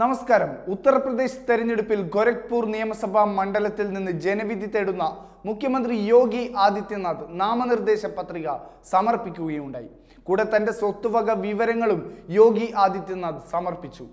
നമസ്കാരം ഉത്തർപ്രദേശ് തെരഞ്ഞെടുപ്പിൽ ഗോരഖ്പൂർ നിയമസഭാ മണ്ഡലത്തിൽ നിന്ന് ജനവിധി തേടുന്ന മുഖ്യമന്ത്രി യോഗി ആദിത്യനാഥ് നാമനിർദ്ദേശ പത്രിക സമർപ്പിക്കുകയുണ്ടായി കൂടെ തന്റെ സ്വത്തുവക വിവരങ്ങളും യോഗി ആദിത്യനാഥ് സമർപ്പിച്ചു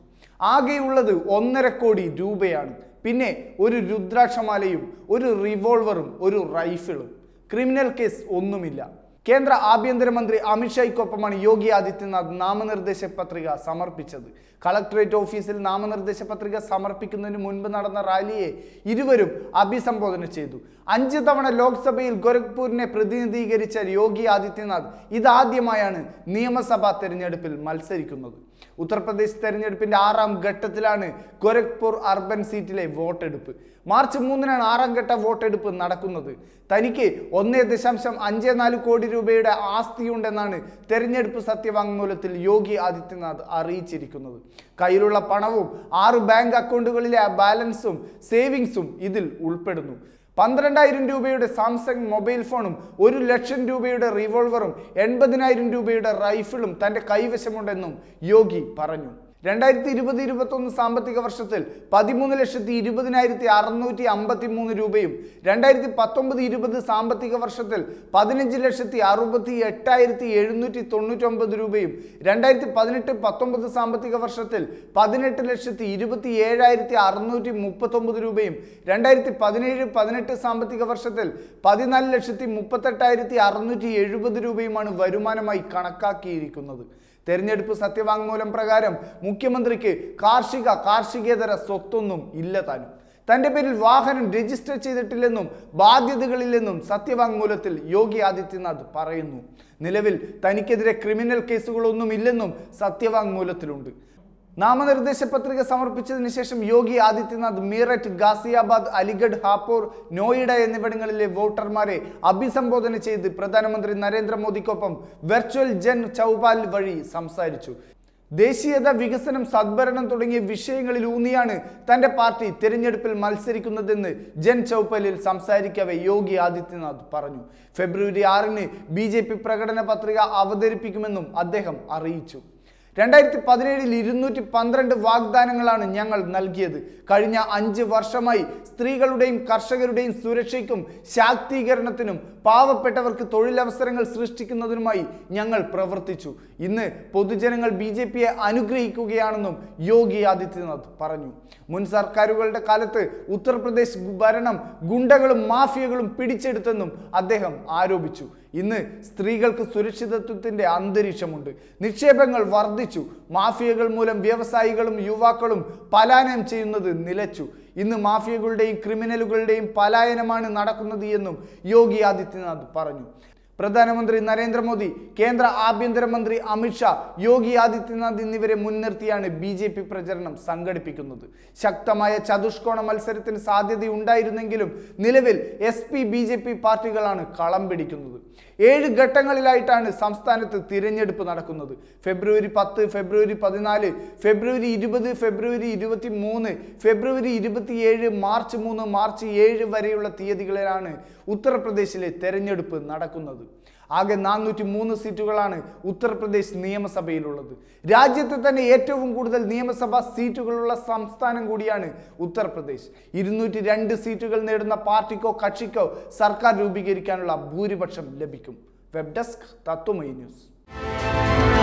ആകെയുള്ളത് ഒന്നര കോടി രൂപയാണ് പിന്നെ ഒരു രുദ്രാക്ഷമാലയും ഒരു റിവോൾവറും ഒരു റൈഫിളും ക്രിമിനൽ കേസ് ഒന്നുമില്ല കേന്ദ്ര ആഭ്യന്തരമന്ത്രി അമിത്ഷായ്ക്കൊപ്പമാണ് യോഗി ആദിത്യനാഥ് നാമനിർദ്ദേശ പത്രിക സമർപ്പിച്ചത് കളക്ടറേറ്റ് ഓഫീസിൽ നാമനിർദ്ദേശ പത്രിക സമർപ്പിക്കുന്നതിന് മുൻപ് നടന്ന റാലിയെ ഇരുവരും അഭിസംബോധന ചെയ്തു അഞ്ച് തവണ ലോക്സഭയിൽ ഗോരഖ്പൂരിനെ പ്രതിനിധീകരിച്ച യോഗി ആദിത്യനാഥ് ഇതാദ്യമായാണ് നിയമസഭാ തെരഞ്ഞെടുപ്പിൽ മത്സരിക്കുന്നത് ഉത്തർപ്രദേശ് തെരഞ്ഞെടുപ്പിന്റെ ആറാം ഘട്ടത്തിലാണ് ഗോരഖ്പൂർ അർബൻ സീറ്റിലെ വോട്ടെടുപ്പ് മാർച്ച് മൂന്നിനാണ് ആറാം ഘട്ട വോട്ടെടുപ്പ് നടക്കുന്നത് തനിക്ക് ഒന്നേ ദശാംശം അഞ്ച് നാല് കോടി രൂപയുടെ ആസ്തിയുണ്ടെന്നാണ് തെരഞ്ഞെടുപ്പ് സത്യവാങ്മൂലത്തിൽ യോഗി ആദിത്യനാഥ് അറിയിച്ചിരിക്കുന്നത് കയ്യിലുള്ള പണവും ആറ് ബാങ്ക് അക്കൗണ്ടുകളിലെ ബാലൻസും സേവിങ്സും ഇതിൽ ഉൾപ്പെടുന്നു പന്ത്രണ്ടായിരം രൂപയുടെ സാംസങ് മൊബൈൽ ഫോണും ഒരു ലക്ഷം രൂപയുടെ റിവോൾവറും എൺപതിനായിരം രൂപയുടെ റൈഫിളും തൻ്റെ കൈവശമുണ്ടെന്നും യോഗി പറഞ്ഞു രണ്ടായിരത്തി ഇരുപത് ഇരുപത്തൊന്ന് സാമ്പത്തിക വർഷത്തിൽ പതിമൂന്ന് ലക്ഷത്തി ഇരുപതിനായിരത്തി അറുന്നൂറ്റി അമ്പത്തി മൂന്ന് രൂപയും രണ്ടായിരത്തി പത്തൊമ്പത് ഇരുപത് സാമ്പത്തിക വർഷത്തിൽ പതിനഞ്ച് ലക്ഷത്തി അറുപത്തി എട്ടായിരത്തി എഴുന്നൂറ്റി തൊണ്ണൂറ്റൊമ്പത് രൂപയും രണ്ടായിരത്തി പതിനെട്ട് പത്തൊമ്പത് സാമ്പത്തിക വർഷത്തിൽ പതിനെട്ട് ലക്ഷത്തി ഇരുപത്തി ഏഴായിരത്തി അറുന്നൂറ്റി മുപ്പത്തൊമ്പത് രൂപയും രണ്ടായിരത്തി പതിനേഴ് പതിനെട്ട് സാമ്പത്തിക വർഷത്തിൽ പതിനാല് ലക്ഷത്തി മുപ്പത്തെട്ടായിരത്തി അറുന്നൂറ്റി എഴുപത് രൂപയുമാണ് വരുമാനമായി കണക്കാക്കിയിരിക്കുന്നത് തെരഞ്ഞെടുപ്പ് സത്യവാങ്മൂലം പ്രകാരം മുഖ്യമന്ത്രിക്ക് കാർഷിക കാർഷികേതര സ്വത്തൊന്നും ഇല്ല താനും തൻ്റെ പേരിൽ വാഹനം രജിസ്റ്റർ ചെയ്തിട്ടില്ലെന്നും ബാധ്യതകളില്ലെന്നും സത്യവാങ്മൂലത്തിൽ യോഗി ആദിത്യനാഥ് പറയുന്നു നിലവിൽ തനിക്കെതിരെ ക്രിമിനൽ കേസുകളൊന്നുമില്ലെന്നും സത്യവാങ്മൂലത്തിലുണ്ട് നാമനിർദ്ദേശ പത്രിക സമർപ്പിച്ചതിന് ശേഷം യോഗി ആദിത്യനാഥ് മീററ്റ് ഗാസിയാബാദ് അലിഗഡ് ഹാപ്പൂർ നോയിഡ എന്നിവിടങ്ങളിലെ വോട്ടർമാരെ അഭിസംബോധന ചെയ്ത് പ്രധാനമന്ത്രി നരേന്ദ്രമോദിക്കൊപ്പം വെർച്വൽ ജൻ ചൌപാൽ വഴി സംസാരിച്ചു ദേശീയത വികസനം സദ്ഭരണം തുടങ്ങിയ വിഷയങ്ങളിൽ ഊന്നിയാണ് തന്റെ പാർട്ടി തെരഞ്ഞെടുപ്പിൽ മത്സരിക്കുന്നതെന്ന് ജൻ ചൗപ്പലിൽ സംസാരിക്കവെ യോഗി ആദിത്യനാഥ് പറഞ്ഞു ഫെബ്രുവരി ആറിന് ബി പ്രകടന പത്രിക അവതരിപ്പിക്കുമെന്നും അദ്ദേഹം അറിയിച്ചു രണ്ടായിരത്തി പതിനേഴിൽ ഇരുന്നൂറ്റി പന്ത്രണ്ട് വാഗ്ദാനങ്ങളാണ് ഞങ്ങൾ നൽകിയത് കഴിഞ്ഞ അഞ്ച് വർഷമായി സ്ത്രീകളുടെയും കർഷകരുടെയും സുരക്ഷയ്ക്കും ശാക്തീകരണത്തിനും പാവപ്പെട്ടവർക്ക് തൊഴിലവസരങ്ങൾ സൃഷ്ടിക്കുന്നതിനുമായി ഞങ്ങൾ പ്രവർത്തിച്ചു ഇന്ന് പൊതുജനങ്ങൾ ബി ജെ പിയെ അനുഗ്രഹിക്കുകയാണെന്നും യോഗി ആദിത്യനാഥ് പറഞ്ഞു മുൻ സർക്കാരുകളുടെ കാലത്ത് ഉത്തർപ്രദേശ് ഭരണം ഗുണ്ടകളും മാഫിയകളും പിടിച്ചെടുത്തെന്നും അദ്ദേഹം ആരോപിച്ചു ഇന്ന് സ്ത്രീകൾക്ക് സുരക്ഷിതത്വത്തിന്റെ അന്തരീക്ഷമുണ്ട് നിക്ഷേപങ്ങൾ വർദ്ധിച്ചു മാഫിയകൾ മൂലം വ്യവസായികളും യുവാക്കളും പലായനം ചെയ്യുന്നത് നിലച്ചു ഇന്ന് മാഫിയകളുടെയും ക്രിമിനലുകളുടെയും പലായനമാണ് നടക്കുന്നത് എന്നും യോഗി ആദിത്യനാഥ് പറഞ്ഞു പ്രധാനമന്ത്രി നരേന്ദ്രമോദി കേന്ദ്ര ആഭ്യന്തരമന്ത്രി അമിത്ഷാ യോഗി ആദിത്യനാഥ് എന്നിവരെ മുൻനിർത്തിയാണ് ബി ജെ പി പ്രചരണം സംഘടിപ്പിക്കുന്നത് ശക്തമായ ചതുഷ്കോണ മത്സരത്തിന് സാധ്യതയുണ്ടായിരുന്നെങ്കിലും നിലവിൽ S P B J P പാർട്ടികളാണ് കളം പിടിക്കുന്നത് ഏഴ് ഘട്ടങ്ങളിലായിട്ടാണ് സംസ്ഥാനത്ത് തിരഞ്ഞെടുപ്പ് നടക്കുന്നത് ഫെബ്രുവരി പത്ത് ഫെബ്രുവരി പതിനാല് ഫെബ്രുവരി ഇരുപത് ഫെബ്രുവരി ഇരുപത്തി മൂന്ന് ഫെബ്രുവരി ഇരുപത്തിയേഴ് മാർച്ച് മൂന്ന് മാർച്ച് ഏഴ് വരെയുള്ള തീയതികളിലാണ് ഉത്തർപ്രദേശിലെ തെരഞ്ഞെടുപ്പ് നടക്കുന്നത് ആകെ നാനൂറ്റി മൂന്ന് സീറ്റുകളാണ് ഉത്തർപ്രദേശ് നിയമസഭയിലുള്ളത് രാജ്യത്തെ തന്നെ ഏറ്റവും കൂടുതൽ നിയമസഭാ സീറ്റുകളുള്ള സംസ്ഥാനം കൂടിയാണ് ഉത്തർപ്രദേശ് ഇരുന്നൂറ്റി രണ്ട് സീറ്റുകൾ നേടുന്ന പാർട്ടിക്കോ കക്ഷിക്കോ സർക്കാർ രൂപീകരിക്കാനുള്ള ഭൂരിപക്ഷം ലഭിക്കും വെബ് ഡെസ്ക് തത്വമൈ ന്യൂസ്